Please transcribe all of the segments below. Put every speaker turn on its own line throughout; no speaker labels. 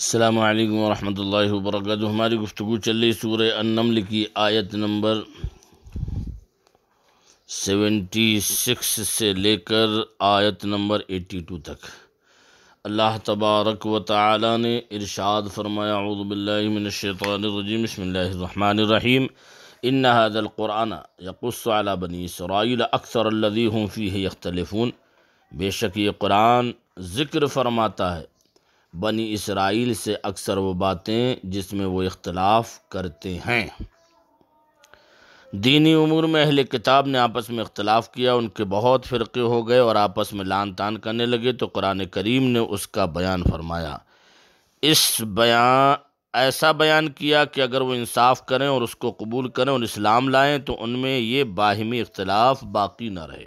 अल्लाम वरहमल वर्क हमारी गुफ्तु चल रही सूर अनमल की आयत नंबर सेवेंटी सिक्स से लेकर आयत नंबर एटी टू तक अल्लाह तबारक व ताली ने इरशाद फरमाया अज़बिल्लिनशैतरजीम बसमीम इन हदलक़ुरान यकुस्ला बनी सराइल अक्सर हूँ फ़ी है यख्तलफ़ून बेशक ये कुरान ज़िक्र फरमाता है बनी इसराइल से अक्सर वो बातें जिसमें वो इख्तलाफ करते हैं दीनी उमूर में अहल किताब ने आपस में इख्तलाफ किया उनके बहुत फ़िरके हो गए और आपस में लान तान करने लगे तो कुरान करीम ने उसका बयान फरमाया इस बयान ऐसा बयान किया कि अगर वो इंसाफ करें और उसको कबूल करें और इस्लाम लाएं तो उनमें ये बाहिमी इख्तलाफ बाकी न रहे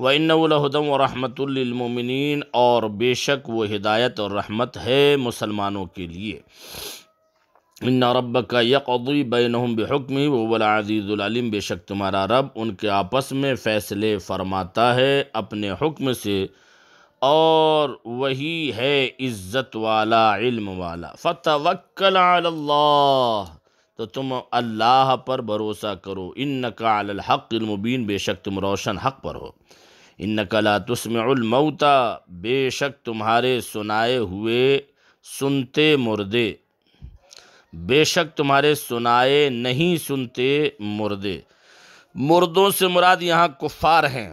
व इनदम वरहमतुल्मिन और बेशक वो हिदायत और रहमत है मुसलमानों के लिए इन रब का यकदी बैनहम बेहकम ही वलाज़ीज़ुलम बेशक तुम्हारा रब उनके आपस में फ़ैसले फ़रमाता है अपने हुक्म से और वही है इज़्ज़त वाला इल्म वाला फ़त वक्ल तो तुम अल्लाह पर भरोसा करो इन नकाल हक़ मुबीन बेशक तुम रोशन हक़ पर हो इन नकला तस्मता बेशक तुम्हारे सुनाए हुए सुनते मुर्दे बेशक तुम्हारे सुनाए नहीं सुनते मुर्दे मुर्दों से मुराद यहाँ कुफ़ार हैं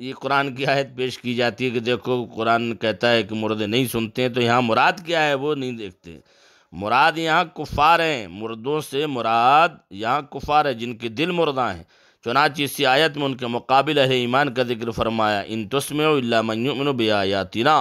ये कुरान की आयत पेश की जाती है कि देखो कुरान कहता है कि मुर्दे नहीं सुनते हैं तो यहाँ मुराद क्या है वो नहीं देखते मुराद यहाँ कुफ़ार हैं मुर्दों से मुराद यहाँ कुफ़ार है जिनके दिल मुर्दा हैं चुनाच इस आयत में उनके मुकाबिल अहल ईमान का जिक्र फरमाया इन तस्मिन बयातिना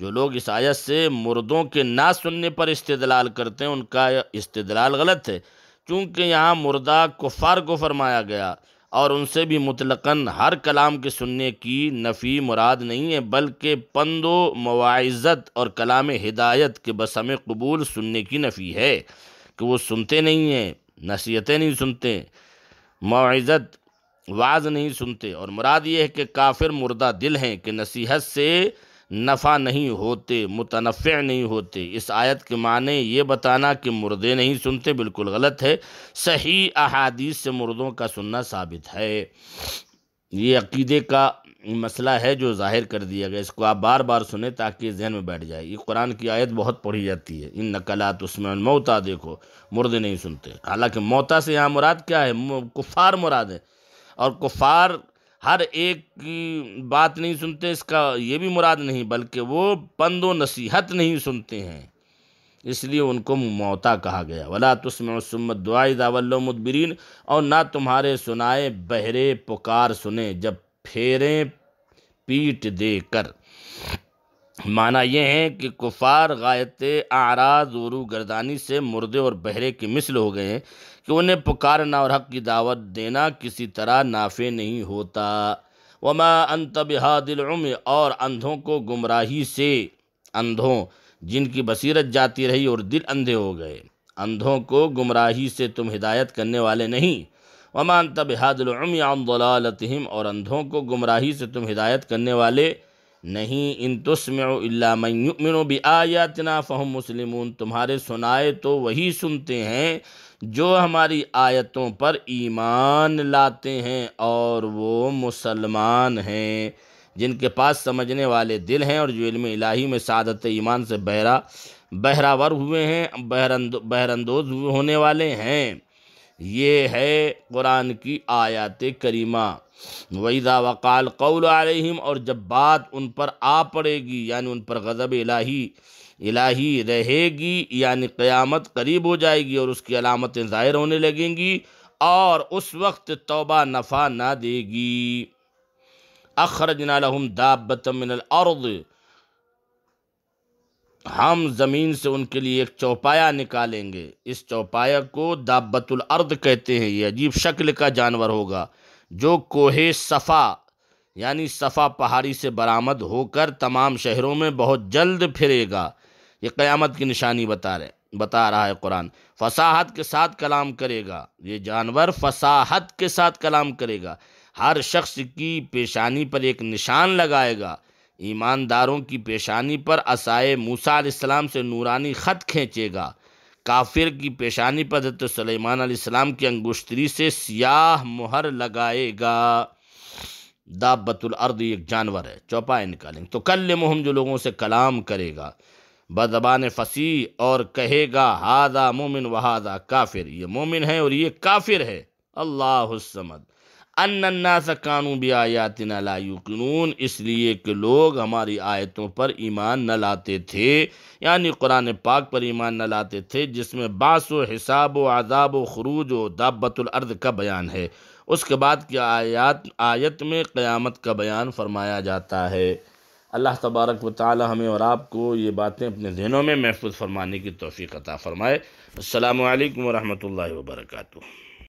जो लोग इस आयत से मुर्दों के ना सुनने पर इस्तलाल करते हैं उनका इस्तलाल गलत है क्योंकि यहाँ मुर्दा कुफ़ार को फरमाया गया और उनसे भी मुतलकन हर कलाम के सुनने की नफ़ी मुराद नहीं है बल्कि पंदो मवाज़त और कलाम हिदायत के बसम कबूल सुनने की नफ़ी है कि वो सुनते नहीं हैं नसीहतें नहीं सुनते मवाज़त वाज नहीं सुनते और मुराद ये है कि काफिर मुर्दा दिल हैं कि नसीहत से नफ़ा नहीं होते मुतनफ़ नहीं होते इस आयत के माने ये बताना कि मुर्दे नहीं सुनते बिल्कुल गलत है सही अहादीस से मुर्दों का सुनना साबित है ये अकीदे का मसला है जो जाहिर कर दिया गया इसको आप बार बार सुने ताकि जहन में बैठ जाए ये कुरान की आयत बहुत पढ़ी जाती है इन नकलात उसमें मौता देखो मुर्दे नहीं सुनते हालाँकि मौता से यहाँ मुराद क्या है कुफ़ार मुराद है और कुफ़ार हर एक की बात नहीं सुनते इसका ये भी मुराद नहीं बल्कि वो पंदो नसीहत नहीं सुनते हैं इसलिए उनको मौता कहा गया वला तुस्म सुमत दुआई दावल्लमदबरीन और ना तुम्हारे सुनाए बहरे पुकार सुने जब फेरें पीट देकर माना यह है कि कुफ़ार गायत आराज वरू गर्दानी से मुर्दे और बहरे के मिसल हो गए हैं कि उन्हें पुकारना और हक़ की दावत देना किसी तरह नाफे नहीं होता वमा अंतबिहादिलम और अंधों को गुमराही से अंधों जिनकी बसीरत जाती रही और दिल अंधे हो गए अंधों को गुमराही से तुम हिदायत करने वाले नहीं वमा अंतबिहादिलम आम दलालतम और अंधों को गुमराही से तुम हिदायत करने वाले नहीं इन तस्मिन भी आयातना फ़हम मुसलिम तुम्हारे सुनाए तो वही सुनते हैं जो हमारी आयतों पर ईमान लाते हैं और वो मुसलमान हैं जिनके पास समझने वाले दिल हैं और जो इल्म इलाही में सादत ईमान से बहरा बहरावर हुए हैं बहरंद बहरंदोज होने वाले हैं ये है कुरान की आयत करीमा वहीदा वकाल कौल आलिम और जब बात उन पर आ पड़ेगी यानी उन पर गज़ब इलाही इलाही रहेगी यानी क़यामत करीब हो जाएगी और उसकी अलामतें ज़ाहिर होने लगेंगी और उस वक्त तोबा नफ़ा ना देगी अखरजना लहम दाबतमिनल अर्द हम ज़मीन से उनके लिए एक चौपाया निकालेंगे इस चौपाया को दाबतुल अर्द कहते हैं ये अजीब शक्ल का जानवर होगा जो कोहे सफ़ा यानी सफ़ा पहाड़ी से बरामद होकर तमाम शहरों में बहुत जल्द फिरेगा ये क़यामत की निशानी बता रहे बता रहा है कुरान फसाहत के साथ कलाम करेगा ये जानवर फसाहत के साथ कलाम करेगा हर शख्स की पेशानी पर एक निशान लगाएगा ईमानदारों की पेशानी पर असाए मूसा से नूरानी ख़त खींचेगा काफिर की पेशानी पर तो सलेमान की अंगुश्तरी से सियाह मुहर लगाएगा दाबतुल अर्द एक जानवर है चौपाए निकालेंगे तो कल मुहम जो लोगों से कलाम करेगा बदबान फसी और कहेगा हादा मोमिन वहादा काफिर ये मोमिन है और ये काफिर है अल्लाह समद अन्नास कानून भी आयातिन लायुकनून इसलिए कि लोग हमारी आयतों पर ईमान न लाते थे यानी कुरान पाक पर ईमान न लाते थे जिसमें बास व हिसाब व आदाब व खरूज व दाबतुलर्द का बयान है उसके बाद की आयात आयत में क़्यामत का बयान फरमाया जाता है अल्लाह तबारक व हमें और आपको ये बातें अपने जहनों में महफूज फरमाने की तोफ़ी अता फ़रमाए अल्लाम वरहमल वर्का